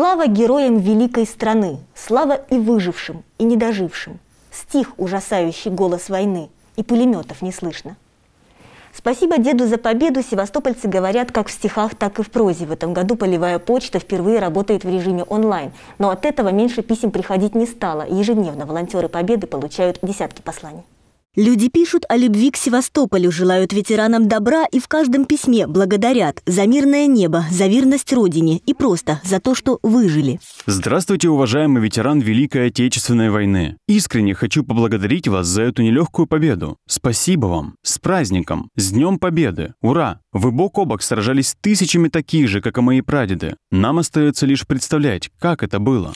Слава героям великой страны, слава и выжившим, и недожившим. Стих ужасающий голос войны, и пулеметов не слышно. Спасибо деду за победу севастопольцы говорят как в стихах, так и в прозе. В этом году полевая почта впервые работает в режиме онлайн. Но от этого меньше писем приходить не стало. Ежедневно волонтеры Победы получают десятки посланий. Люди пишут о любви к Севастополю, желают ветеранам добра и в каждом письме благодарят за мирное небо, за верность Родине и просто за то, что выжили. Здравствуйте, уважаемый ветеран Великой Отечественной войны. Искренне хочу поблагодарить вас за эту нелегкую победу. Спасибо вам. С праздником. С Днем Победы. Ура! Вы бок о бок сражались с тысячами таких же, как и мои прадеды. Нам остается лишь представлять, как это было.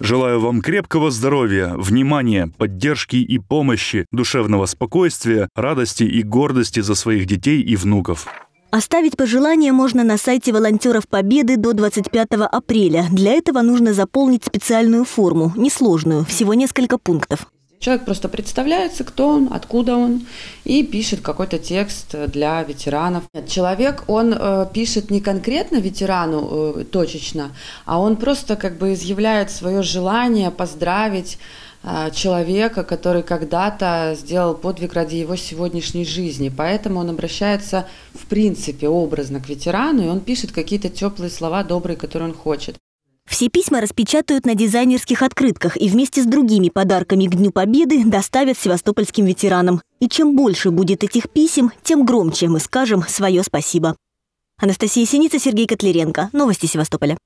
Желаю вам крепкого здоровья, внимания, поддержки и помощи, душевного спокойствия, радости и гордости за своих детей и внуков. Оставить пожелания можно на сайте волонтеров Победы до 25 апреля. Для этого нужно заполнить специальную форму, несложную, всего несколько пунктов. Человек просто представляется, кто он, откуда он, и пишет какой-то текст для ветеранов. Человек, он э, пишет не конкретно ветерану э, точечно, а он просто как бы изъявляет свое желание поздравить э, человека, который когда-то сделал подвиг ради его сегодняшней жизни. Поэтому он обращается в принципе образно к ветерану, и он пишет какие-то теплые слова, добрые, которые он хочет. Все письма распечатают на дизайнерских открытках и вместе с другими подарками к Дню Победы доставят севастопольским ветеранам. И чем больше будет этих писем, тем громче мы скажем свое спасибо. Анастасия Синица, Сергей Котлеренко. Новости Севастополя.